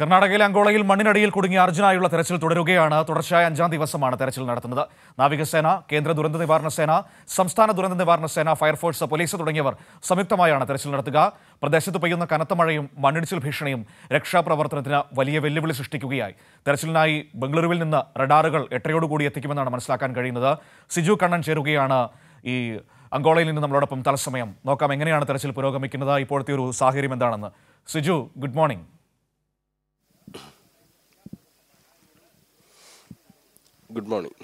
കർണാടകയിലെ അങ്കോളയിൽ മണ്ണിനടിയിൽ കുടുങ്ങിയ അർജുനായുള്ള തെരച്ചിൽ തുടരുകയാണ് തുടർച്ചയായ അഞ്ചാം ദിവസമാണ് തെരച്ചിൽ നടത്തുന്നത് നാവികസേന കേന്ദ്ര ദുരന്ത നിവാരണ സേന സംസ്ഥാന ദുരന്ത നിവാരണ സേന ഫയർഫോഴ്സ് പോലീസ് തുടങ്ങിയവർ സംയുക്തമായാണ് തെരച്ചിൽ നടത്തുക പ്രദേശത്ത് പെയ്യുന്ന കനത്ത മഴയും മണ്ണിടിച്ചിൽ ഭീഷണിയും രക്ഷാപ്രവർത്തനത്തിന് വലിയ വെല്ലുവിളി സൃഷ്ടിക്കുകയായി തെരച്ചിലിനായി ബംഗളൂരുവിൽ നിന്ന് റഡാറുകൾ എട്ടയോടുകൂടി എത്തിക്കുമെന്നാണ് മനസ്സിലാക്കാൻ കഴിയുന്നത് സിജു കണ്ണൻ ചേരുകയാണ് ഈ അങ്കോളയിൽ നിന്ന് നമ്മളോടൊപ്പം തലസമയം നോക്കാം എങ്ങനെയാണ് തെരച്ചിൽ പുരോഗമിക്കുന്നത് ഇപ്പോഴത്തെ ഒരു സാഹചര്യം എന്താണെന്ന് Siju good morning good morning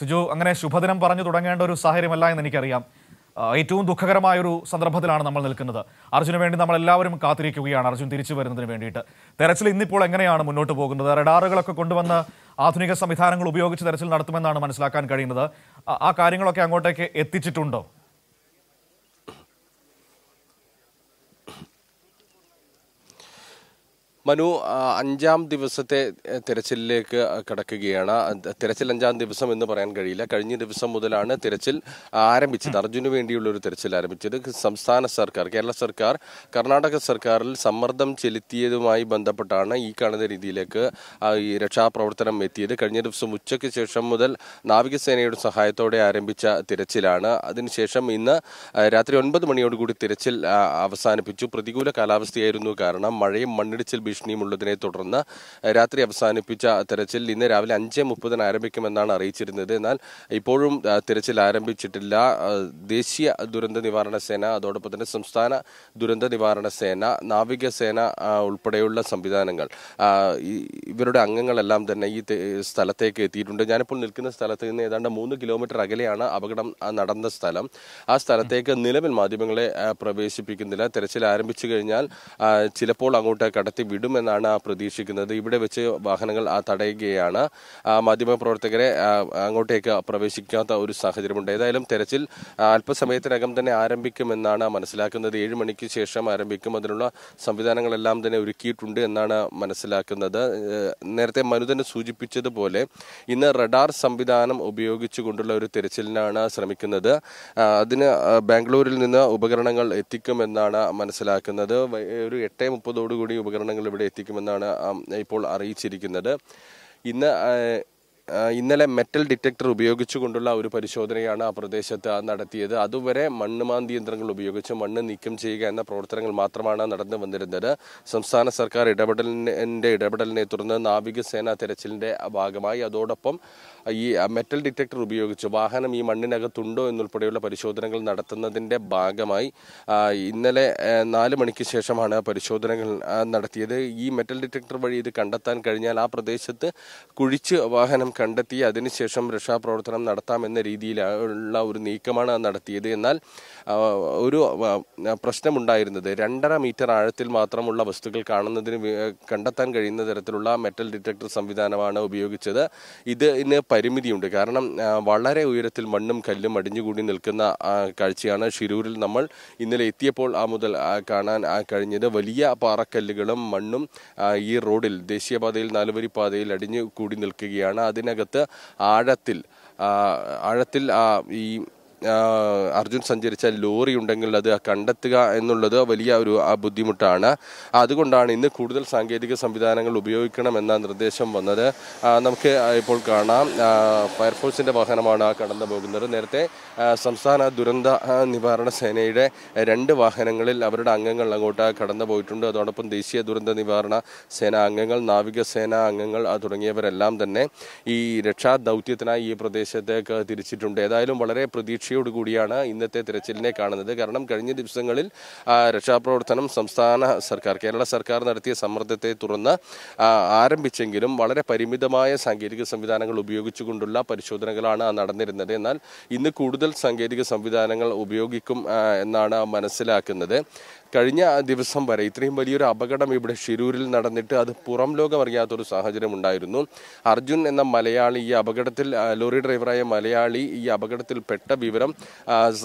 Suju അങ്ങനെ ശുഭദിനം പറഞ്ഞു തുടങ്ങേണ്ട ഒരു സാഹചര്യമല്ല എന്ന് എനിക്കറിയാം ഏറ്റവും ദുഃഖകരമായ ഒരു സന്ദർഭത്തിലാണ് നമ്മൾ നിൽക്കുന്നത് അർജുന് വേണ്ടി നമ്മൾ എല്ലാവരും കാത്തിരിക്കുകയാണ് അർജുൻ തിരിച്ചു വരുന്നതിന് വേണ്ടിയിട്ട് തെരച്ചിൽ ഇന്നിപ്പോൾ എങ്ങനെയാണ് മുന്നോട്ട് പോകുന്നത് റഡാറുകളൊക്കെ കൊണ്ടുവന്ന് ആധുനിക സംവിധാനങ്ങൾ ഉപയോഗിച്ച് തെരച്ചിൽ നടത്തുമെന്നാണ് മനസ്സിലാക്കാൻ കഴിയുന്നത് ആ കാര്യങ്ങളൊക്കെ അങ്ങോട്ടേക്ക് എത്തിച്ചിട്ടുണ്ടോ മനു അഞ്ചാം ദിവസത്തെ തിരച്ചിലേക്ക് കിടക്കുകയാണ് തിരച്ചിൽ അഞ്ചാം ദിവസം എന്ന് പറയാൻ കഴിയില്ല കഴിഞ്ഞ ദിവസം മുതലാണ് തിരച്ചിൽ ആരംഭിച്ചത് അർജുന് വേണ്ടിയുള്ള ഒരു തിരച്ചിൽ ആരംഭിച്ചത് സംസ്ഥാന സർക്കാർ കേരള സർക്കാർ കർണാടക സർക്കാരിൽ സമ്മർദ്ദം ചെലുത്തിയതുമായി ബന്ധപ്പെട്ടാണ് ഈ കാണുന്ന രീതിയിലേക്ക് ഈ രക്ഷാപ്രവർത്തനം എത്തിയത് കഴിഞ്ഞ ദിവസം ഉച്ചയ്ക്ക് ശേഷം മുതൽ നാവികസേനയുടെ സഹായത്തോടെ ആരംഭിച്ച തിരച്ചിലാണ് അതിനുശേഷം ഇന്ന് രാത്രി ഒൻപത് മണിയോടുകൂടി തിരച്ചിൽ അവസാനിപ്പിച്ചു പ്രതികൂല കാലാവസ്ഥയായിരുന്നു കാരണം മഴയും മണ്ണിടിച്ചിൽ ഭീഷണി ഉള്ളതിനെ തുടർന്ന് രാത്രി അവസാനിപ്പിച്ച തെരച്ചിൽ ഇന്ന് രാവിലെ അഞ്ച് മുപ്പതിന് ആരംഭിക്കുമെന്നാണ് അറിയിച്ചിരുന്നത് എന്നാൽ ഇപ്പോഴും തിരച്ചിൽ ആരംഭിച്ചിട്ടില്ല ദേശീയ ദുരന്ത നിവാരണ സേന അതോടൊപ്പം തന്നെ സംസ്ഥാന ദുരന്ത നിവാരണ സേന നാവികസേന ഉൾപ്പെടെയുള്ള സംവിധാനങ്ങൾ ഇവരുടെ അംഗങ്ങളെല്ലാം തന്നെ ഈ സ്ഥലത്തേക്ക് എത്തിയിട്ടുണ്ട് ഞാനിപ്പോൾ നിൽക്കുന്ന സ്ഥലത്ത് നിന്ന് ഏതാണ്ട് മൂന്ന് കിലോമീറ്റർ അകലെയാണ് അപകടം നടന്ന സ്ഥലം ആ സ്ഥലത്തേക്ക് നിലവിൽ മാധ്യമങ്ങളെ പ്രവേശിപ്പിക്കുന്നില്ല തിരച്ചിൽ ആരംഭിച്ചു കഴിഞ്ഞാൽ ചിലപ്പോൾ അങ്ങോട്ട് കടത്തി വിടും വിടുമെന്നാണ് പ്രതീക്ഷിക്കുന്നത് ഇവിടെ വെച്ച് വാഹനങ്ങൾ തടയുകയാണ് മാധ്യമപ്രവർത്തകരെ അങ്ങോട്ടേക്ക് പ്രവേശിക്കാത്ത ഒരു സാഹചര്യമുണ്ട് ഏതായാലും തെരച്ചിൽ അല്പസമയത്തിനകം തന്നെ ആരംഭിക്കുമെന്നാണ് മനസ്സിലാക്കുന്നത് ഏഴ് മണിക്ക് ശേഷം ആരംഭിക്കും അതിനുള്ള സംവിധാനങ്ങളെല്ലാം തന്നെ ഒരുക്കിയിട്ടുണ്ട് എന്നാണ് മനസ്സിലാക്കുന്നത് നേരത്തെ മനുതന്നെ സൂചിപ്പിച്ചതുപോലെ ഇന്ന് റഡാർ സംവിധാനം ഉപയോഗിച്ചുകൊണ്ടുള്ള ഒരു തെരച്ചിലിനാണ് ശ്രമിക്കുന്നത് അതിന് ബാംഗ്ലൂരിൽ നിന്ന് ഉപകരണങ്ങൾ എത്തിക്കുമെന്നാണ് മനസ്സിലാക്കുന്നത് ഒരു എട്ടേ മുപ്പതോടുകൂടി ഉപകരണങ്ങൾ ഇവിടെ ഇവിടെ എത്തിക്കുമെന്നാണ് ഇപ്പോൾ അറിയിച്ചിരിക്കുന്നത് ഇന്ന് ഇന്നലെ മെറ്റൽ ഡിറ്റക്ടർ ഉപയോഗിച്ചുകൊണ്ടുള്ള ഒരു പരിശോധനയാണ് ആ പ്രദേശത്ത് നടത്തിയത് അതുവരെ മണ്ണ് മാന്തി യന്ത്രങ്ങൾ ഉപയോഗിച്ച് മണ്ണ് നീക്കം ചെയ്യുക എന്ന പ്രവർത്തനങ്ങൾ മാത്രമാണ് നടന്നു വന്നിരുന്നത് സംസ്ഥാന സർക്കാർ ഇടപെടലിൻ്റെ ഇടപെടലിനെ തുടർന്ന് നാവികസേന തെരച്ചിലിൻ്റെ ഭാഗമായി അതോടൊപ്പം ഈ മെറ്റൽ ഡിറ്റക്ടർ ഉപയോഗിച്ച് വാഹനം ഈ മണ്ണിനകത്തുണ്ടോ എന്നുൾപ്പെടെയുള്ള പരിശോധനകൾ നടത്തുന്നതിൻ്റെ ഭാഗമായി ഇന്നലെ നാല് മണിക്ക് ശേഷമാണ് പരിശോധനകൾ നടത്തിയത് ഈ മെറ്റൽ ഡിറ്റക്ടർ വഴി ഇത് കണ്ടെത്താൻ കഴിഞ്ഞാൽ ആ പ്രദേശത്ത് കുഴിച്ച് വാഹനം കണ്ടെത്തി അതിനുശേഷം രക്ഷാപ്രവർത്തനം നടത്താമെന്ന രീതിയിലുള്ള ഒരു നീക്കമാണ് നടത്തിയത് എന്നാൽ ഒരു പ്രശ്നമുണ്ടായിരുന്നത് രണ്ടര മീറ്റർ ആഴത്തിൽ മാത്രമുള്ള വസ്തുക്കൾ കാണുന്നതിന് കണ്ടെത്താൻ കഴിയുന്ന തരത്തിലുള്ള മെറ്റൽ ഡിറ്റക്ടർ സംവിധാനമാണ് ഉപയോഗിച്ചത് ഇതിന് പരിമിതിയുണ്ട് കാരണം വളരെ ഉയരത്തിൽ മണ്ണും കല്ലും അടിഞ്ഞുകൂടി നിൽക്കുന്ന കാഴ്ചയാണ് ഷിരൂരിൽ നമ്മൾ ഇന്നലെ എത്തിയപ്പോൾ ആ മുതൽ കാണാൻ കഴിഞ്ഞത് വലിയ പാറക്കല്ലുകളും മണ്ണും ഈ റോഡിൽ ദേശീയപാതയിൽ നാലുവരി പാതയിൽ അടിഞ്ഞു കൂടി നിൽക്കുകയാണ് അതിന് അതിനകത്ത് ആഴത്തിൽ ആഴത്തിൽ ഈ അർജുൻ സഞ്ചരിച്ച ലോറി ഉണ്ടെങ്കിൽ അത് കണ്ടെത്തുക എന്നുള്ളത് വലിയ ഒരു ബുദ്ധിമുട്ടാണ് അതുകൊണ്ടാണ് ഇന്ന് കൂടുതൽ സാങ്കേതിക സംവിധാനങ്ങൾ ഉപയോഗിക്കണമെന്ന നിർദ്ദേശം വന്നത് നമുക്ക് ഇപ്പോൾ കാണാം ഫയർഫോഴ്സിൻ്റെ വാഹനമാണ് കടന്നു പോകുന്നത് നേരത്തെ സംസ്ഥാന ദുരന്ത നിവാരണ സേനയുടെ രണ്ട് വാഹനങ്ങളിൽ അവരുടെ അംഗങ്ങൾ അങ്ങോട്ട് കടന്നു പോയിട്ടുണ്ട് അതോടൊപ്പം ദേശീയ ദുരന്ത നിവാരണ സേന അംഗങ്ങൾ നാവികസേന അംഗങ്ങൾ തുടങ്ങിയവരെല്ലാം തന്നെ ഈ രക്ഷാ ദൗത്യത്തിനായി ഈ പ്രദേശത്തേക്ക് തിരിച്ചിട്ടുണ്ട് ഏതായാലും വളരെ പ്രതീക്ഷ പ്രതീക്ഷയോട് കൂടിയാണ് ഇന്നത്തെ തിരച്ചിലിനെ കാണുന്നത് കാരണം കഴിഞ്ഞ ദിവസങ്ങളിൽ രക്ഷാപ്രവർത്തനം സംസ്ഥാന സർക്കാർ കേരള സർക്കാർ നടത്തിയ സമ്മർദ്ദത്തെ തുറന്ന് ആരംഭിച്ചെങ്കിലും വളരെ പരിമിതമായ സാങ്കേതിക സംവിധാനങ്ങൾ ഉപയോഗിച്ചുകൊണ്ടുള്ള പരിശോധനകളാണ് നടന്നിരുന്നത് എന്നാൽ ഇന്ന് കൂടുതൽ സാങ്കേതിക സംവിധാനങ്ങൾ ഉപയോഗിക്കും എന്നാണ് മനസ്സിലാക്കുന്നത് കഴിഞ്ഞ ദിവസം വരെ ഇത്രയും വലിയൊരു അപകടം ഇവിടെ ഷിരൂരിൽ നടന്നിട്ട് അത് പുറം ലോകം അറിയാത്തൊരു സാഹചര്യം ഉണ്ടായിരുന്നു അർജുൻ എന്ന മലയാളി ഈ അപകടത്തിൽ ലോറി ഡ്രൈവറായ മലയാളി ഈ അപകടത്തിൽ പെട്ട വിവരം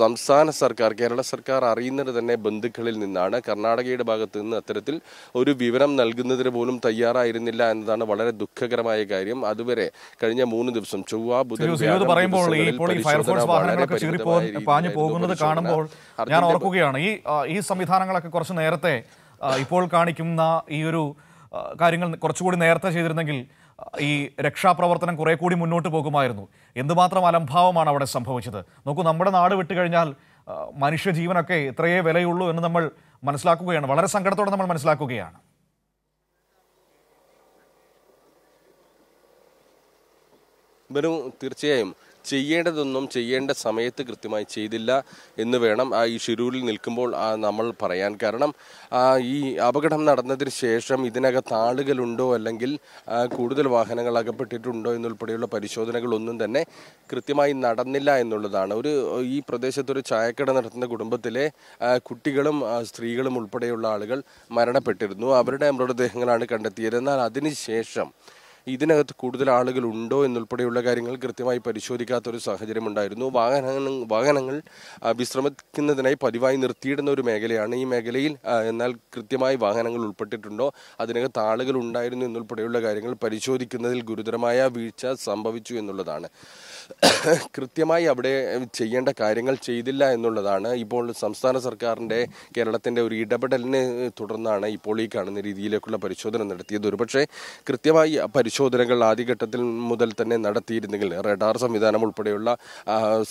സംസ്ഥാന സർക്കാർ കേരള സർക്കാർ അറിയുന്നത് തന്നെ ബന്ധുക്കളിൽ നിന്നാണ് കർണാടകയുടെ ഭാഗത്ത് നിന്ന് അത്തരത്തിൽ ഒരു വിവരം നൽകുന്നതിന് പോലും തയ്യാറായിരുന്നില്ല എന്നതാണ് വളരെ ദുഃഖകരമായ കാര്യം അതുവരെ കഴിഞ്ഞ മൂന്ന് ദിവസം ചൊവ്വ ബുധൻ പറയുമ്പോൾ ഈ ഫയർഫോഴ്സ് കാണുമ്പോൾ ഞാൻ ഓർക്കുകയാണ് ഈ ഈ സംവിധാനങ്ങൾ കാര്യങ്ങളൊക്കെ കുറച്ച് നേരത്തെ ഇപ്പോൾ കാണിക്കുന്ന ഈ ഒരു കാര്യങ്ങൾ കുറച്ചുകൂടി നേരത്തെ ചെയ്തിരുന്നെങ്കിൽ ഈ രക്ഷാപ്രവർത്തനം കുറേ കൂടി മുന്നോട്ട് പോകുമായിരുന്നു എന്തുമാത്രം അലംഭാവമാണ് അവിടെ സംഭവിച്ചത് നോക്കൂ നമ്മുടെ നാട് വിട്ടു കഴിഞ്ഞാൽ മനുഷ്യജീവനൊക്കെ ഇത്രയേ വിലയുള്ളൂ എന്ന് നമ്മൾ മനസ്സിലാക്കുകയാണ് വളരെ സങ്കടത്തോടെ നമ്മൾ മനസ്സിലാക്കുകയാണ് വെറും തീർച്ചയായും ചെയ്യേണ്ടതൊന്നും ചെയ്യേണ്ട സമയത്ത് കൃത്യമായി ചെയ്തില്ല എന്ന് വേണം ആ ഈ ഷിരൂരിൽ നിൽക്കുമ്പോൾ നമ്മൾ പറയാൻ കാരണം ഈ അപകടം നടന്നതിന് ശേഷം ഇതിനകത്ത് ആളുകളുണ്ടോ അല്ലെങ്കിൽ കൂടുതൽ വാഹനങ്ങൾ അകപ്പെട്ടിട്ടുണ്ടോ എന്നുൾപ്പെടെയുള്ള പരിശോധനകളൊന്നും തന്നെ കൃത്യമായി നടന്നില്ല എന്നുള്ളതാണ് ഒരു ഈ പ്രദേശത്തൊരു ചായക്കട നടത്തുന്ന കുടുംബത്തിലെ കുട്ടികളും സ്ത്രീകളും ഉൾപ്പെടെയുള്ള ആളുകൾ മരണപ്പെട്ടിരുന്നു അവരുടെ മൃതദേഹങ്ങളാണ് കണ്ടെത്തിയത് എന്നാൽ അതിനുശേഷം ഇതിനകത്ത് കൂടുതൽ ആളുകൾ ഉണ്ടോ എന്നുൾപ്പെടെയുള്ള കാര്യങ്ങൾ കൃത്യമായി പരിശോധിക്കാത്ത ഒരു സാഹചര്യം ഉണ്ടായിരുന്നു വാഹനങ്ങൾ വാഹനങ്ങൾ വിശ്രമിക്കുന്നതിനായി പതിവായി നിർത്തിയിടുന്ന ഒരു മേഖലയാണ് ഈ മേഖലയിൽ എന്നാൽ കൃത്യമായി വാഹനങ്ങൾ ഉൾപ്പെട്ടിട്ടുണ്ടോ അതിനകത്ത് ആളുകൾ ഉണ്ടായിരുന്നു എന്നുൾപ്പെടെയുള്ള കാര്യങ്ങൾ പരിശോധിക്കുന്നതിൽ ഗുരുതരമായ വീഴ്ച സംഭവിച്ചു എന്നുള്ളതാണ് കൃത്യമായി അവിടെ ചെയ്യേണ്ട കാര്യങ്ങൾ ചെയ്തില്ല എന്നുള്ളതാണ് ഇപ്പോൾ സംസ്ഥാന സർക്കാരിൻ്റെ കേരളത്തിൻ്റെ ഒരു ഇടപെടലിനെ തുടർന്നാണ് ഇപ്പോൾ ഈ കാണുന്ന രീതിയിലേക്കുള്ള പരിശോധന നടത്തിയത് ഒരുപക്ഷെ കൃത്യമായി പരിശോധനകൾ ആദ്യഘട്ടത്തിൽ മുതൽ തന്നെ നടത്തിയിരുന്നെങ്കിൽ റഡാർ സംവിധാനം ഉൾപ്പെടെയുള്ള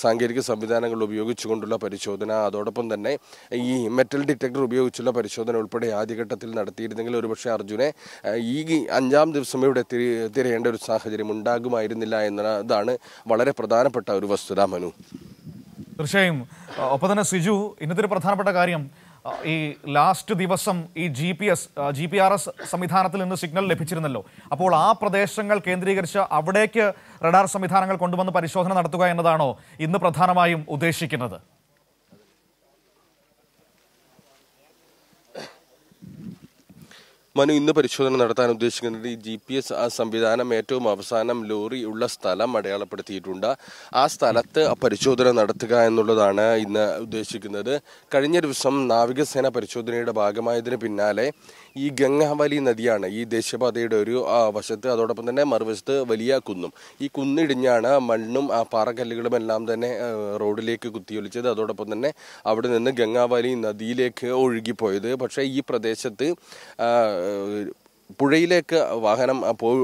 സാങ്കേതിക സംവിധാനങ്ങൾ ഉപയോഗിച്ചുകൊണ്ടുള്ള പരിശോധന അതോടൊപ്പം തന്നെ ഈ മെറ്റൽ ഡിറ്റക്ടർ ഉപയോഗിച്ചുള്ള പരിശോധന ഉൾപ്പെടെ ആദ്യഘട്ടത്തിൽ നടത്തിയിരുന്നെങ്കിൽ ഒരുപക്ഷെ അർജുനെ ഈ അഞ്ചാം ദിവസം ഇവിടെ തിരയേണ്ട ഒരു സാഹചര്യം ഉണ്ടാകുമായിരുന്നില്ല എന്നതാണ് വളരെ വളരെ പ്രധാനപ്പെട്ട ഒരു വസ്തുത മനു തീർച്ചയായും ഒപ്പം തന്നെ സിജു ഇന്നത്തെ ഒരു പ്രധാനപ്പെട്ട കാര്യം ഈ ലാസ്റ്റ് ദിവസം ഈ G P S G P R S സംവിധാനത്തിൽ നിന്ന് സിഗ്നൽ ലഭിച്ചിരുന്നല്ലോ അപ്പോൾ ആ പ്രദേശങ്ങൾ കേന്ദ്രീകരിച്ച് അവിടേക്ക് റഡാർ സംവിധാനങ്ങൾ കൊണ്ടുവന്ന് പരിശോധന നടത്തുക എന്നതാണോ ഇന്ന് പ്രധാനമായും ഉദ്ദേശിക്കുന്നത് മനു ഇന്ന് പരിശോധന നടത്താൻ ഉദ്ദേശിക്കുന്നത് ഈ ജി പി എസ് സംവിധാനം ഏറ്റവും അവസാനം ലോറി ഉള്ള സ്ഥലം അടയാളപ്പെടുത്തിയിട്ടുണ്ട് ആ സ്ഥലത്ത് പരിശോധന നടത്തുക എന്നുള്ളതാണ് ഇന്ന് ഉദ്ദേശിക്കുന്നത് കഴിഞ്ഞ ദിവസം നാവികസേന പരിശോധനയുടെ ഭാഗമായതിന് പിന്നാലെ ഈ ഗംഗാവലി നദിയാണ് ഈ ദേശീയപാതയുടെ ഒരു വശത്ത് അതോടൊപ്പം തന്നെ മറുവശത്ത് വലിയ കുന്നും ഈ കുന്നിടിഞ്ഞാണ് മണ്ണും ആ പാറക്കല്ലുകളും എല്ലാം തന്നെ റോഡിലേക്ക് കുത്തിയൊലിച്ചത് അതോടൊപ്പം തന്നെ അവിടെ നിന്ന് ഗംഗാവലി നദിയിലേക്ക് ഒഴുകിപ്പോയത് പക്ഷേ ഈ പ്രദേശത്ത് പുഴയിലേക്ക് വാഹനം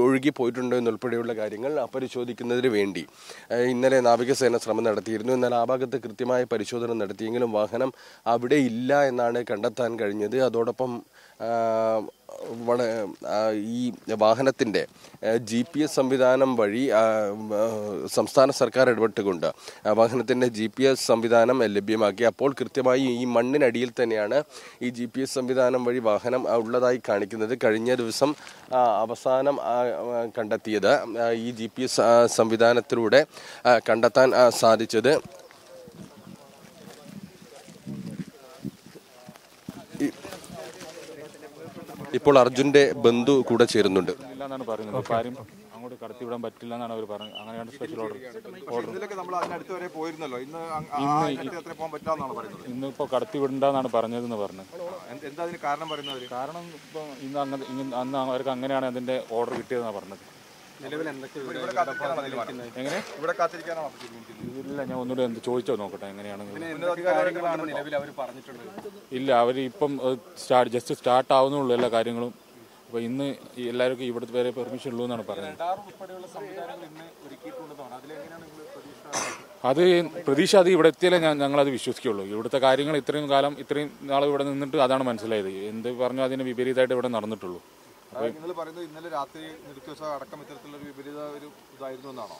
ഒഴുകി പോയിട്ടുണ്ടോ എന്നുൾപ്പെടെയുള്ള കാര്യങ്ങൾ പരിശോധിക്കുന്നതിന് വേണ്ടി ഇന്നലെ നാവികസേന ശ്രമം നടത്തിയിരുന്നു എന്നാൽ ആ ഭാഗത്ത് കൃത്യമായ പരിശോധന നടത്തിയെങ്കിലും വാഹനം അവിടെ ഇല്ല എന്നാണ് കണ്ടെത്താൻ കഴിഞ്ഞത് അതോടൊപ്പം ഈ വാഹനത്തിൻ്റെ ജി പി എസ് സംവിധാനം വഴി സംസ്ഥാന സർക്കാർ ഇടപെട്ടുകൊണ്ട് വാഹനത്തിൻ്റെ ജി പി എസ് സംവിധാനം ലഭ്യമാക്കി അപ്പോൾ കൃത്യമായി ഈ മണ്ണിനടിയിൽ തന്നെയാണ് ഈ ജി പി എസ് സംവിധാനം വഴി വാഹനം ഉള്ളതായി കാണിക്കുന്നത് കഴിഞ്ഞ ദിവസം അവസാനം കണ്ടെത്തിയത് ഈ ജി പി എസ് സംവിധാനത്തിലൂടെ കണ്ടെത്താൻ സാധിച്ചത് ഇപ്പോൾ അർജുന്റെ ബന്ധു കൂടെ ചേരുന്നുണ്ട് അങ്ങോട്ട് കടത്തിവിടാൻ പറ്റില്ല എന്നാണ് അവർ പറഞ്ഞത് അങ്ങനെയാണ് സ്പെഷ്യൽ ഓർഡർ കാരണം ഇന്ന് അന്ന് അവർക്ക് അങ്ങനെയാണ് അതിന്റെ ഓർഡർ കിട്ടിയതെന്നാണ് പറഞ്ഞത് ഇല്ല ഞാൻ ഒന്നുകൂടെ എന്ത് ചോദിച്ചോ നോക്കട്ടെ എങ്ങനെയാണെങ്കിലും ഇല്ല അവർ ഇപ്പം സ്റ്റാർട്ട് ജസ്റ്റ് സ്റ്റാർട്ട് ആവുന്നുള്ളൂ എല്ലാ കാര്യങ്ങളും അപ്പോൾ ഇന്ന് എല്ലാവർക്കും ഇവിടുത്തെ വരെ പെർമിഷൻ ഉള്ളൂ എന്നാണ് പറയുന്നത് അത് പ്രതീക്ഷ അത് ഇവിടെ എത്തിയാലേ ഞാൻ ഞങ്ങളത് വിശ്വസിക്കുള്ളൂ ഇവിടുത്തെ കാര്യങ്ങൾ ഇത്രയും കാലം ഇത്രയും നാളെ ഇവിടെ നിന്നിട്ട് അതാണ് മനസ്സിലായത് എന്ത് പറഞ്ഞു അതിന് വിപരീതമായിട്ട് ഇവിടെ നടന്നിട്ടുള്ളൂ നിങ്ങൾ പറയുന്നത് ഇന്നലെ രാത്രി നിർത്തിവെച്ച അടക്കം ഇത്തരത്തിലുള്ള വിപരീത ഒരു ഇതായിരുന്നു എന്നാണോ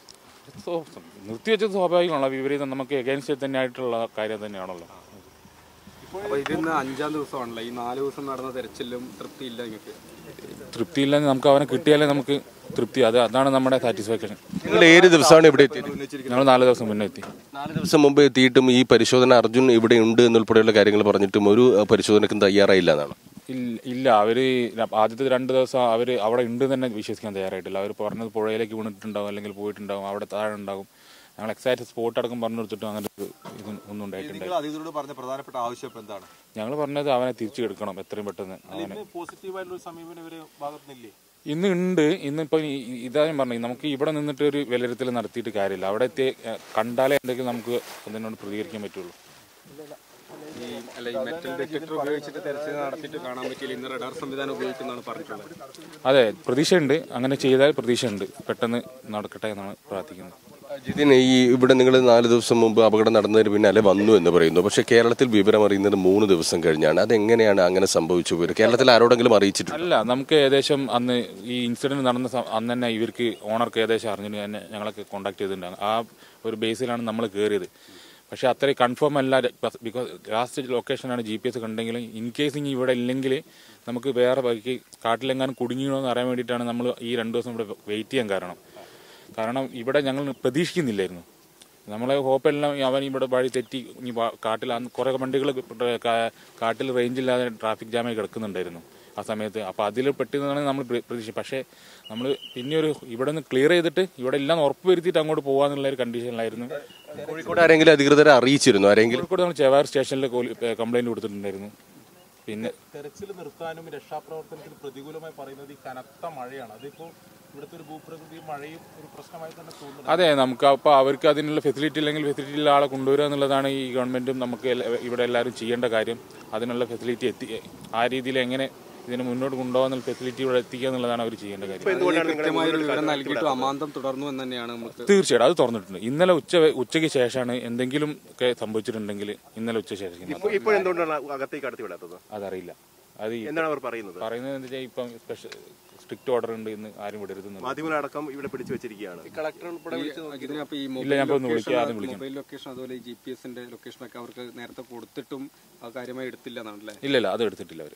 നിർത്തിവെച്ചത് സ്വാഭാവികമാണല്ലോ വിപരീതം നമുക്ക് എഗൈൻസ്റ്റ് തന്നെ ആയിട്ടുള്ള കാര്യം തന്നെയാണല്ലോ അപ്പോൾ ഇതിന്ന് അഞ്ചാം ദിവസമാണല്ലോ ഈ നാല് ദിവസം നടന്ന തെരച്ചിലും തൃപ്തിയില്ല നിങ്ങൾക്ക് തൃപ്തിയില്ല നമുക്ക് അവനെ കിട്ടിയാലേ നമുക്ക് തൃപ്തി അത് അതാണ് നമ്മുടെ സാറ്റിസ്ഫാക്ഷൻ നിങ്ങൾ ഏഴ് ദിവസമാണ് ഇവിടെ എത്തിയത് ഞങ്ങൾ നാല് ദിവസം മുന്നേ എത്തി നാല് ദിവസം മുമ്പ് എത്തിയിട്ടും ഈ പരിശോധന അർജുൻ ഇവിടെ ഉണ്ട് എന്നുൾപ്പെടെയുള്ള കാര്യങ്ങൾ പറഞ്ഞിട്ടും ഒരു പരിശോധനയ്ക്കും തയ്യാറായില്ല എന്നാണ് ഇല്ല അവർ ആദ്യത്തെ രണ്ട് ദിവസം അവർ അവിടെ ഉണ്ട് തന്നെ വിശ്വസിക്കാൻ തയ്യാറായിട്ടില്ല അവർ പറഞ്ഞത് പുഴയിലേക്ക് വീണിട്ടുണ്ടാവും അല്ലെങ്കിൽ പോയിട്ടുണ്ടാവും അവിടെ താഴെ ഉണ്ടാവും ഞങ്ങൾ എക്സാക്ട് സ്പോട്ട് അടക്കം പറഞ്ഞു കൊടുത്തിട്ടും അങ്ങനെ ഇത് ഒന്നും ഉണ്ടായിട്ടുണ്ട് ഞങ്ങൾ പറഞ്ഞത് അവനെ തിരിച്ചു എടുക്കണം എത്രയും പെട്ടെന്ന് അവനെ ഇന്ന് ഉണ്ട് ഇന്നിപ്പോൾ ഇതായും പറഞ്ഞു നമുക്ക് ഇവിടെ നിന്നിട്ട് ഒരു വിലയിരുത്തൽ നടത്തിയിട്ട് കാര്യമില്ല അവിടെ എത്തി കണ്ടാലേ എന്തെങ്കിലും നമുക്ക് അതിനോട് പ്രതികരിക്കാൻ പറ്റുള്ളൂ ഈ അല്ല ഈ മെറ്റൽ ഡിറ്റക്ടർ ഉപയോഗിച്ചിട്ട് തെരച്ചിൽ നടത്തിയിട്ട് കാണാൻ പറ്റില്ല ഇന്ന് റഡാർ സംവിധാനം ഉപയോഗിക്കുന്നതാണ് പറഞ്ഞിട്ടുള്ളത് അതെ പ്രതീക്ഷയുണ്ട് അങ്ങനെ ചെയ്താൽ പ്രതീക്ഷയുണ്ട് പെട്ടെന്ന് നടക്കട്ടെ എന്നാണ് പ്രാർത്ഥിക്കുന്നത് ജിതിൻ ഈ ഇവിടെ നിങ്ങൾ നാല് ദിവസം മുമ്പ് അപകടം നടന്നതിന് പിന്നാലെ വന്നു എന്ന് പറയുന്നു പക്ഷേ കേരളത്തിൽ വിവരം അറിയുന്നത് മൂന്ന് ദിവസം കഴിഞ്ഞാണ് അതെങ്ങനെയാണ് അങ്ങനെ സംഭവിച്ചു പോയത് കേരളത്തിൽ ആരോടെങ്കിലും അറിയിച്ചിട്ടില്ല അല്ല നമുക്ക് ഏകദേശം അന്ന് ഈ ഇൻസിഡന്റ് നടന്ന അന്ന് തന്നെ ഇവർക്ക് ഓണർക്ക് ഏകദേശം അറിഞ്ഞിട്ട് തന്നെ ഞങ്ങളൊക്കെ കോൺടാക്ട് ചെയ്തിട്ടുണ്ടായിരുന്നു ആ ഒരു ബേസിലാണ് നമ്മൾ കയറിയത് പക്ഷേ അത്രയും കൺഫേം അല്ല ബിക്കോസ് ലാസ്റ്റ് ലൊക്കേഷനാണ് ജി പി എസ് കണ്ടെങ്കിലും ഇൻ കേസ് ഇനി ഇവിടെ ഇല്ലെങ്കിൽ നമുക്ക് വേറെ ബൈക്ക് കാട്ടിലെങ്ങാനും കുടുങ്ങിയോ എന്ന് അറിയാൻ വേണ്ടിയിട്ടാണ് നമ്മൾ ഈ രണ്ട് ദിവസം ഇവിടെ വെയിറ്റ് ചെയ്യാൻ കാരണം കാരണം ഇവിടെ ഞങ്ങൾ പ്രതീക്ഷിക്കുന്നില്ലായിരുന്നു നമ്മളെ ഹോപ്പെല്ലാം അവൻ ഇവിടെ വഴി തെറ്റി കാട്ടിൽ കുറേ വണ്ടികൾ കാട്ടിൽ റേഞ്ചില്ലാതെ ട്രാഫിക് ജാമായി കിടക്കുന്നുണ്ടായിരുന്നു ആ സമയത്ത് അപ്പോൾ അതിൽ പെട്ടിന്നാണ് നമ്മൾ പ്രതീക്ഷിച്ചത് പക്ഷേ നമ്മൾ പിന്നെ ഒരു ഇവിടെ നിന്ന് ക്ലിയർ ചെയ്തിട്ട് ഇവിടെ എല്ലാം ഉറപ്പ് വരുത്തിയിട്ട് അങ്ങോട്ട് പോകാന്നുള്ള ഒരു കണ്ടീഷനിലായിരുന്നു കോഴിക്കോട് ആരെങ്കിലും അധികൃതരെ അറിയിച്ചിരുന്നു ആരെങ്കിലും കോഴിക്കോട് നമ്മൾ ചെവാർ സ്റ്റേഷനിൽ കംപ്ലൈൻറ്റ് കൊടുത്തിട്ടുണ്ടായിരുന്നു പിന്നെ തെരച്ചിൽ നിർത്താനും രക്ഷാപ്രവർത്തനത്തിൽ പ്രതികൂലമായി പറയുന്നത് ഈ കനത്ത മഴയാണ് അതിപ്പോൾ ഇവിടുത്തെ ഒരു ഭൂപ്രകൃതി മഴയും ഒരു പ്രശ്നമായി തന്നെ തോന്നുന്നു അതെ നമുക്ക് അപ്പൊ അവർക്ക് അതിനുള്ള ഫെസിലിറ്റി ഇല്ലെങ്കിൽ ഉള്ള ആളെ കൊണ്ടുവരിക എന്നുള്ളതാണ് ഈ ഗവൺമെന്റും നമുക്ക് ഇവിടെ എല്ലാവരും ചെയ്യേണ്ട കാര്യം അതിനുള്ള ഫെസിലിറ്റി എത്തി ആ രീതിയിൽ എങ്ങനെ ഇതിനെ മുന്നോട്ട് കൊണ്ടുപോകാൻ ഫെസിലിറ്റി ഇവിടെ എത്തിക്കുക എന്നുള്ളതാണ് അവർ ചെയ്യേണ്ട കാര്യം അമാന്തം തുടർന്നു എന്ന് തന്നെയാണ് തീർച്ചയായിട്ടും അത് തുറന്നിട്ടുണ്ട് ഇന്നലെ ഉച്ച ഉച്ചയ്ക്ക് ശേഷമാണ് എന്തെങ്കിലും ഒക്കെ സംഭവിച്ചിട്ടുണ്ടെങ്കിൽ ഇന്നലെ ഉച്ച ശേഷം അതറിയില്ല അത് എന്താണ് അവർ പറയുന്നത് പറയുന്നത് എന്താ വെച്ചാൽ ഇപ്പം സ്പെഷ്യൽ സ്ട്രിക്ട് ഓർഡർ ഉണ്ട് ഇന്ന് ആരും വിടരുത് അടക്കം ഇവിടെ പിടിച്ചു വെച്ചിരിക്കുകയാണ് ഞാൻ വിളിക്കാം മൊബൈൽ ലൊക്കേഷൻ അതുപോലെ ജി പി എസിന്റെ ലൊക്കേഷനൊക്കെ അവർക്ക് നേരത്തെ കൊടുത്തിട്ടും ആ കാര്യമായി എടുത്തില്ല ഇല്ല ഇല്ല അത് എടുത്തിട്ടില്ല അവർ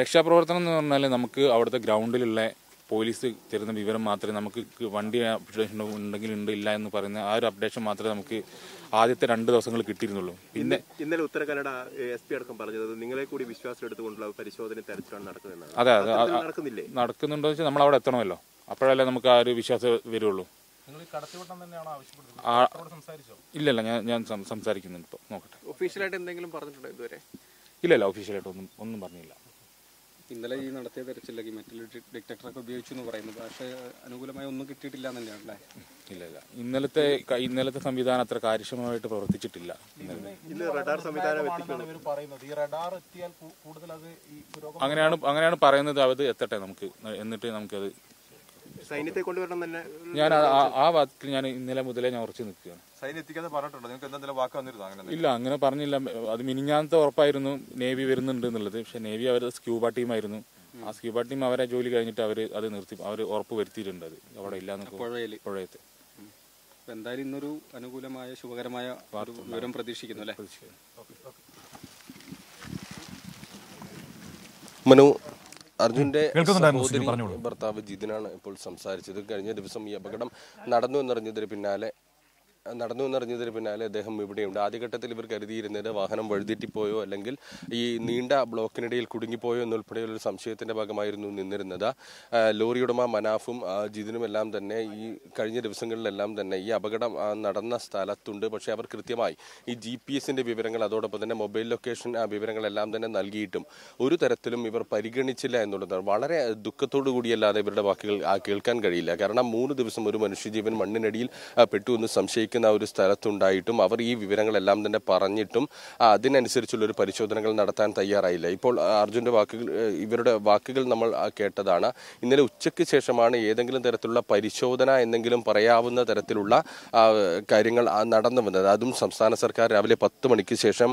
രക്ഷാപ്രവർത്തനം എന്ന് പറഞ്ഞാൽ നമുക്ക് അവിടുത്തെ ഗ്രൗണ്ടിലുള്ള പോലീസ് തരുന്ന വിവരം മാത്രമേ നമുക്ക് വണ്ടി അപ്ഡേഷൻ ഉണ്ടെങ്കിൽ ഉണ്ട് ഇല്ല എന്ന് പറയുന്ന ആ ഒരു അപ്ഡേഷൻ മാത്രമേ നമുക്ക് ആദ്യത്തെ രണ്ട് ദിവസങ്ങൾ കിട്ടിയിരുന്നുള്ളൂ പിന്നെ ഇന്നലെ ഉത്തര കന്നഡ എസ് പി അടക്കം പറഞ്ഞത് നിങ്ങളെ കൂടി വിശ്വാസം എടുത്തുകൊണ്ടുള്ള പരിശോധന തരത്തിലാണ് നടക്കുന്നത് അതെ അതെ നടക്കുന്നുണ്ടോ വെച്ചാൽ നമ്മൾ അവിടെ എത്തണമല്ലോ അപ്പോഴല്ലേ നമുക്ക് ആ ഒരു വിശ്വാസം വരുള്ളൂ ഇല്ലല്ല ഞാൻ ഞാൻ സംസാരിക്കുന്നുണ്ട് ഇപ്പോൾ നോക്കട്ടെ ഒഫീഷ്യലായിട്ട് എന്തെങ്കിലും പറഞ്ഞിട്ടുണ്ടോ ഇതുവരെ ഇല്ലല്ല ഒഫീഷ്യലായിട്ട് ഒന്നും ഒന്നും പറഞ്ഞില്ല ഇന്നലെ ഈ നടത്തിയ തെരച്ചിലേക്ക് മറ്റൊരു ഡിറ്റക്ടറൊക്കെ ഉപയോഗിച്ചു എന്ന് പറയുന്നത് പക്ഷേ അനുകൂലമായി ഒന്നും കിട്ടിയിട്ടില്ല തന്നെയാണ് അല്ലേ ഇല്ല ഇല്ല ഇന്നലത്തെ ഇന്നലത്തെ സംവിധാനം അത്ര കാര്യക്ഷമമായിട്ട് പ്രവർത്തിച്ചിട്ടില്ല അങ്ങനെയാണ് അങ്ങനെയാണ് പറയുന്നത് അത് എത്തട്ടെ നമുക്ക് എന്നിട്ട് നമുക്കത് സൈന്യത്തെ കൊണ്ടുവരണം തന്നെ ഞാൻ ആ വാക്കിൽ ഞാൻ ഇന്നലെ മുതലേ ഞാൻ ഉറച്ചു നിൽക്കുകയാണ് ഇല്ല അങ്ങനെ പറഞ്ഞില്ല അത് മിനിഞ്ഞാന്നത്തെ ഉറപ്പായിരുന്നു നേവി വരുന്നുണ്ട് എന്നുള്ളത് പക്ഷെ നേവി അവർ സ്ക്യൂബ ടീമായിരുന്നു ആ സ്ക്യൂബ ടീം അവരെ ജോലി കഴിഞ്ഞിട്ട് അവര് അത് നിർത്തി അവർ ഉറപ്പ് വരുത്തിയിട്ടുണ്ട് അത് അവിടെ ഇല്ലാന്ന് പുഴയത്ത് എന്തായാലും ഇന്നൊരു അനുകൂലമായ ശുഭകരമായ വിവരം പ്രതീക്ഷിക്കുന്നു അല്ലേ മനു അർജുന്റെ സഹോദരി ഭർത്താവ് ജിതിനാണ് ഇപ്പോൾ സംസാരിച്ചത് കഴിഞ്ഞ ദിവസം ഈ അപകടം നടന്നു എന്നറിഞ്ഞതിന് പിന്നാലെ നടന്നു എന്നറിഞ്ഞതിന് പിന്നാലെ അദ്ദേഹം ഇവിടെയുണ്ട് ആദ്യഘട്ടത്തിൽ ഇവർ കരുതിയിരുന്നത് വാഹനം വഴുതിറ്റിപ്പോയോ അല്ലെങ്കിൽ ഈ നീണ്ട ബ്ലോക്കിനിടയിൽ കുടുങ്ങിപ്പോയോ എന്നുൾപ്പെടെയുള്ള ഒരു സംശയത്തിന്റെ ഭാഗമായിരുന്നു നിന്നിരുന്നത് ലോറി ഉടമ മനാഫും ജിതിനുമെല്ലാം തന്നെ ഈ കഴിഞ്ഞ ദിവസങ്ങളിലെല്ലാം തന്നെ ഈ അപകടം നടന്ന സ്ഥലത്തുണ്ട് പക്ഷേ അവർ കൃത്യമായി ഈ ജി പി എസിന്റെ വിവരങ്ങൾ അതോടൊപ്പം തന്നെ മൊബൈൽ ലൊക്കേഷൻ വിവരങ്ങളെല്ലാം തന്നെ നൽകിയിട്ടും ഒരു തരത്തിലും ഇവർ പരിഗണിച്ചില്ല എന്നുള്ളതാണ് വളരെ ദുഃഖത്തോടു കൂടിയല്ലാതെ ഇവരുടെ വാക്കുകൾ കേൾക്കാൻ കഴിയില്ല കാരണം മൂന്ന് ദിവസം ഒരു മനുഷ്യജീവൻ മണ്ണിനടിയിൽ പെട്ടു എന്ന് സംശയിക്കും നിൽക്കുന്ന ഒരു സ്ഥലത്തുണ്ടായിട്ടും അവർ ഈ വിവരങ്ങളെല്ലാം തന്നെ പറഞ്ഞിട്ടും അതിനനുസരിച്ചുള്ള ഒരു പരിശോധനകൾ നടത്താൻ തയ്യാറായില്ല ഇപ്പോൾ അർജുൻ്റെ വാക്കുകൾ ഇവരുടെ വാക്കുകൾ നമ്മൾ കേട്ടതാണ് ഇന്നലെ ഉച്ചയ്ക്ക് ശേഷമാണ് ഏതെങ്കിലും തരത്തിലുള്ള പരിശോധന എന്നെങ്കിലും പറയാവുന്ന തരത്തിലുള്ള കാര്യങ്ങൾ നടന്നു വന്നത് അതും സംസ്ഥാന സർക്കാർ രാവിലെ പത്ത് മണിക്ക് ശേഷം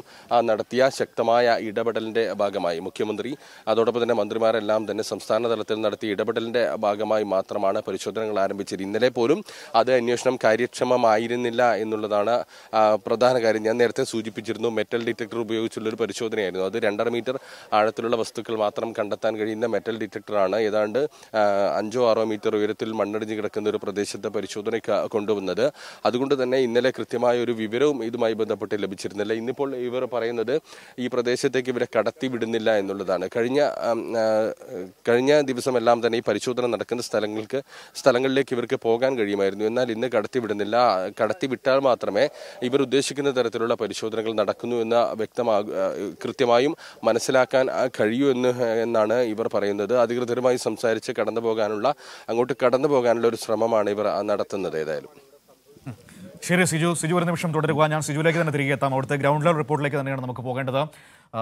നടത്തിയ ശക്തമായ ഇടപെടലിന്റെ ഭാഗമായി മുഖ്യമന്ത്രി അതോടൊപ്പം തന്നെ മന്ത്രിമാരെല്ലാം തന്നെ സംസ്ഥാന തലത്തിൽ നടത്തിയ ഇടപെടലിന്റെ ഭാഗമായി മാത്രമാണ് പരിശോധനകൾ ആരംഭിച്ചത് ഇന്നലെ പോലും അത് അന്വേഷണം കാര്യക്ഷമമായിരുന്നില്ല വരുന്നില്ല എന്നുള്ളതാണ് പ്രധാന കാര്യം ഞാൻ നേരത്തെ സൂചിപ്പിച്ചിരുന്നു മെറ്റൽ ഡിറ്റക്ടർ ഉപയോഗിച്ചുള്ള ഒരു പരിശോധനയായിരുന്നു അത് രണ്ടര മീറ്റർ ആഴത്തിലുള്ള വസ്തുക്കൾ മാത്രം കണ്ടെത്താൻ കഴിയുന്ന മെറ്റൽ ഡിറ്റക്ടറാണ് ഏതാണ്ട് അഞ്ചോ ആറോ മീറ്റർ ഉയരത്തിൽ മണ്ണടിഞ്ഞ് കിടക്കുന്ന ഒരു പ്രദേശത്തെ പരിശോധന കൊണ്ടുവന്നത് അതുകൊണ്ട് തന്നെ ഇന്നലെ കൃത്യമായ ഒരു വിവരവും ഇതുമായി ബന്ധപ്പെട്ട് ലഭിച്ചിരുന്നില്ല ഇന്നിപ്പോൾ ഇവർ പറയുന്നത് ഈ പ്രദേശത്തേക്ക് ഇവരെ കടത്തി വിടുന്നില്ല എന്നുള്ളതാണ് കഴിഞ്ഞ കഴിഞ്ഞ ദിവസമെല്ലാം തന്നെ ഈ പരിശോധന നടക്കുന്ന സ്ഥലങ്ങൾക്ക് സ്ഥലങ്ങളിലേക്ക് ഇവർക്ക് പോകാൻ കഴിയുമായിരുന്നു എന്നാൽ ഇന്ന് കടത്തി വിടുന്നില്ല കടത്തി വിട്ടാൽ മാത്രമേ ഇവർ ഉദ്ദേശിക്കുന്ന തരത്തിലുള്ള പരിശോധനകൾ നടക്കുന്നു എന്ന് വ്യക്തമാ കൃത്യമായും മനസ്സിലാക്കാൻ കഴിയൂ എന്ന് എന്നാണ് ഇവർ പറയുന്നത് അധികൃതരുമായി സംസാരിച്ച് കടന്നു പോകാനുള്ള അങ്ങോട്ട് കടന്നു പോകാനുള്ള ഒരു ശ്രമമാണ് ഇവർ നടത്തുന്നത് ഏതായാലും ശരി സിജു സിജു ഒരു നിമിഷം തുടരുക ഞാൻ സിജുവിലേക്ക് തന്നെ തിരികെ എത്താം അവിടുത്തെ ഗ്രൗണ്ട് ലെവൽ റിപ്പോർട്ടിലേക്ക് തന്നെയാണ് നമുക്ക് പോകേണ്ടത്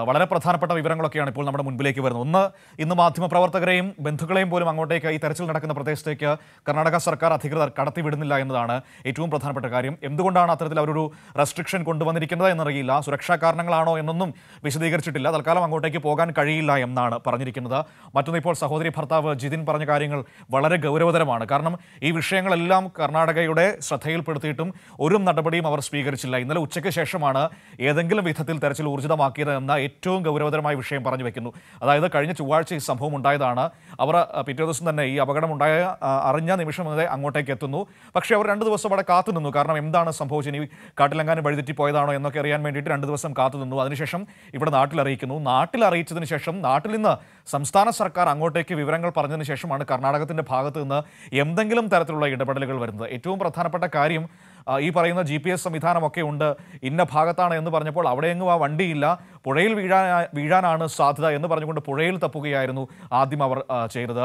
വളരെ പ്രധാനപ്പെട്ട വിവരങ്ങളൊക്കെയാണ് ഇപ്പോൾ നമ്മുടെ മുൻപിലേക്ക് വരുന്നത് ഒന്ന് ഇന്ന് മാധ്യമപ്രവർത്തകരെയും ബന്ധുക്കളെയും പോലും അങ്ങോട്ടേക്ക് ഈ തെരച്ചിൽ നടക്കുന്ന പ്രദേശത്തേക്ക് കർണാടക സർക്കാർ അധികൃതർ കടത്തിവിടുന്നില്ല എന്നതാണ് ഏറ്റവും പ്രധാനപ്പെട്ട കാര്യം എന്തുകൊണ്ടാണ് അത്തരത്തിൽ അവരൊരു റെസ്ട്രിക്ഷൻ കൊണ്ടുവന്നിരിക്കുന്നത് എന്നറിയില്ല സുരക്ഷാ കാരണങ്ങളാണോ എന്നൊന്നും വിശദീകരിച്ചിട്ടില്ല തൽക്കാലം അങ്ങോട്ടേക്ക് പോകാൻ കഴിയില്ല എന്നാണ് പറഞ്ഞിരിക്കുന്നത് മറ്റൊന്ന് ഇപ്പോൾ സഹോദരി ഭർത്താവ് ജിതിൻ പറഞ്ഞ കാര്യങ്ങൾ വളരെ ഗൗരവതരമാണ് കാരണം ഈ വിഷയങ്ങളെല്ലാം കർണാടകയുടെ ശ്രദ്ധയിൽപ്പെടുത്തിയിട്ടും ഒരു നടപടിയും അവർ സ്വീകരിച്ചില്ല ഇന്നലെ ഉച്ചയ്ക്ക് ശേഷമാണ് ഏതെങ്കിലും വിധത്തിൽ തെരച്ചിൽ ഊർജിതമാക്കിയത് എന്ന ഏറ്റവും ഗൗരവതരമായ വിഷയം പറഞ്ഞു വെക്കുന്നു അതായത് കഴിഞ്ഞ ചൊവ്വാഴ്ച ഈ സംഭവം ഉണ്ടായതാണ് അവർ പിറ്റേ ദിവസം തന്നെ ഈ അപകടമുണ്ടായ അറിഞ്ഞ നിമിഷം മുതൽ അങ്ങോട്ടേക്ക് എത്തുന്നു പക്ഷേ അവർ രണ്ട് ദിവസം അവിടെ കാത്തു നിന്നു കാരണം എന്താണ് സംഭവിച്ചത് ഇനി കാട്ടിലെങ്ങാനും പോയതാണോ എന്നൊക്കെ അറിയാൻ വേണ്ടിയിട്ട് രണ്ട് ദിവസം കാത്തു നിന്നു അതിനുശേഷം ഇവിടെ നാട്ടിൽ അറിയിക്കുന്നു നാട്ടിൽ അറിയിച്ചതിന് ശേഷം നാട്ടിൽ നിന്ന് സംസ്ഥാന സർക്കാർ അങ്ങോട്ടേക്ക് വിവരങ്ങൾ പറഞ്ഞതിന് ശേഷമാണ് കർണാടകത്തിൻ്റെ ഭാഗത്ത് നിന്ന് എന്തെങ്കിലും തരത്തിലുള്ള ഇടപെടലുകൾ വരുന്നത് ഏറ്റവും പ്രധാനപ്പെട്ട കാര്യം ഈ പറയുന്ന ജി പി എസ് സംവിധാനമൊക്കെ ഉണ്ട് ഇന്ന ഭാഗത്താണ് എന്ന് പറഞ്ഞപ്പോൾ അവിടെയെങ്ങും ആ വണ്ടിയില്ല പുഴയിൽ വീഴാൻ വീഴാനാണ് സാധ്യത എന്ന് പറഞ്ഞുകൊണ്ട് പുഴയിൽ തപ്പുകയായിരുന്നു ആദ്യം അവർ ചെയ്തത്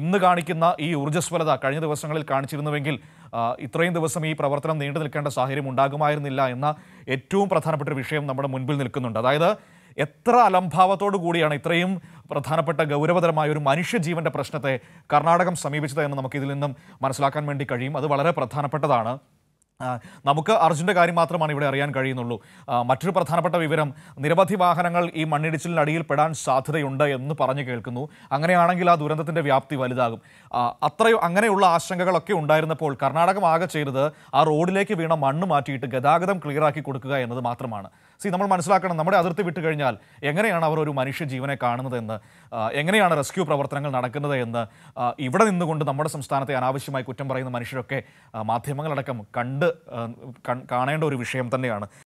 ഇന്ന് കാണിക്കുന്ന ഈ ഊർജ്ജസ്വലത കഴിഞ്ഞ ദിവസങ്ങളിൽ കാണിച്ചിരുന്നുവെങ്കിൽ ഇത്രയും ദിവസം ഈ പ്രവർത്തനം നീണ്ടു നിൽക്കേണ്ട സാഹചര്യം ഉണ്ടാകുമായിരുന്നില്ല എന്ന ഏറ്റവും പ്രധാനപ്പെട്ട ഒരു വിഷയം നമ്മുടെ മുൻപിൽ നിൽക്കുന്നുണ്ട് അതായത് എത്ര അലംഭാവത്തോടു കൂടിയാണ് ഇത്രയും പ്രധാനപ്പെട്ട ഗൗരവതരമായ ഒരു മനുഷ്യജീവൻ്റെ പ്രശ്നത്തെ കർണാടകം സമീപിച്ചത് എന്ന് നമുക്കിതിൽ നിന്നും മനസ്സിലാക്കാൻ വേണ്ടി കഴിയും അത് വളരെ പ്രധാനപ്പെട്ടതാണ് നമുക്ക് അർജുൻ്റെ കാര്യം മാത്രമാണ് ഇവിടെ അറിയാൻ കഴിയുന്നുള്ളൂ മറ്റൊരു പ്രധാനപ്പെട്ട വിവരം നിരവധി വാഹനങ്ങൾ ഈ മണ്ണിടിച്ചിലിന് അടിയിൽ പെടാൻ സാധ്യതയുണ്ട് എന്ന് പറഞ്ഞു കേൾക്കുന്നു അങ്ങനെയാണെങ്കിൽ ആ ദുരന്തത്തിൻ്റെ വ്യാപ്തി വലുതാകും അത്രയും അങ്ങനെയുള്ള ആശങ്കകളൊക്കെ ഉണ്ടായിരുന്നപ്പോൾ കർണാടകം ആകെ ചെയ്തത് ആ റോഡിലേക്ക് വീണ മണ്ണ് മാറ്റിയിട്ട് ഗതാഗതം ക്ലിയറാക്കി കൊടുക്കുക എന്നത് മാത്രമാണ് സി നമ്മൾ മനസ്സിലാക്കണം നമ്മുടെ അതിർത്തി വിട്ട് കഴിഞ്ഞാൽ എങ്ങനെയാണ് അവർ ഒരു മനുഷ്യ ജീവനെ കാണുന്നതെന്ന് എങ്ങനെയാണ് റെസ്ക്യൂ പ്രവർത്തനങ്ങൾ നടക്കുന്നത് എന്ന് ഇവിടെ നിന്നുകൊണ്ട് നമ്മുടെ സംസ്ഥാനത്തെ അനാവശ്യമായി കുറ്റം പറയുന്ന മനുഷ്യരൊക്കെ മാധ്യമങ്ങളടക്കം കണ്ട് കാണേണ്ട ഒരു വിഷയം തന്നെയാണ്